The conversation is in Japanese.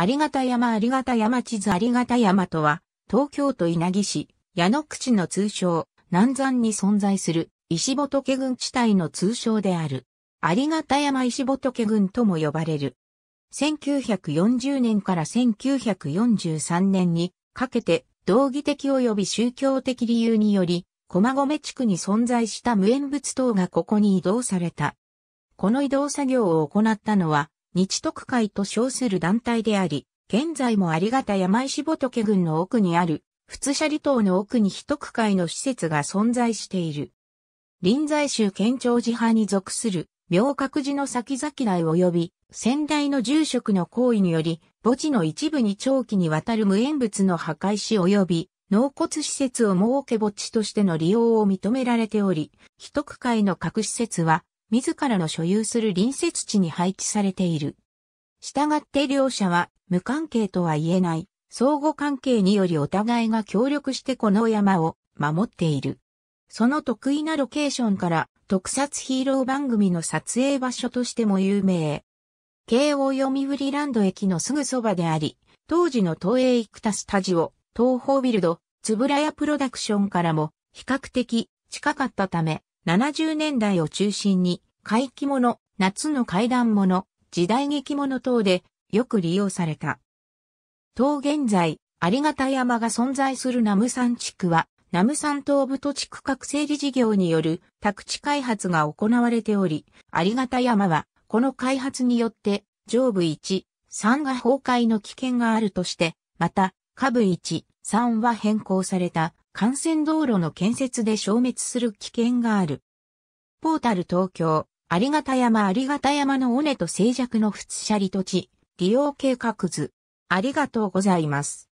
有形山有形山地図有形山とは、東京都稲城市、矢野口の通称、南山に存在する、石仏群地帯の通称である。有形山石仏群とも呼ばれる。1940年から1943年にかけて、道義的及び宗教的理由により、駒込地区に存在した無縁仏等がここに移動された。この移動作業を行ったのは、日徳会と称する団体であり、現在もありがた山石仏郡の奥にある、仏舎離島の奥に一徳会の施設が存在している。臨済宗県庁寺派に属する、明覚寺の先々来及び、先代の住職の行為により、墓地の一部に長期にわたる無縁物の破壊し及び、納骨施設を設け墓地としての利用を認められており、秘徳会の各施設は、自らの所有する隣接地に配置されている。従って両者は無関係とは言えない相互関係によりお互いが協力してこの山を守っている。その得意なロケーションから特撮ヒーロー番組の撮影場所としても有名。京王読売ランド駅のすぐそばであり、当時の東映生田スタジオ、東方ビルド、つぶらやプロダクションからも比較的近かったため、70年代を中心に、怪奇物、夏の怪談物、時代劇物等でよく利用された。当現在、有方山が存在するナム山地区は、ナム山東部土地区画整理事業による宅地開発が行われており、有方山は、この開発によって、上部1、3が崩壊の危険があるとして、また、下部1、3は変更された幹線道路の建設で消滅する危険がある。ポータル東京、ありがた山ありがた山の尾根と静寂の仏舎利土地、利用計画図。ありがとうございます。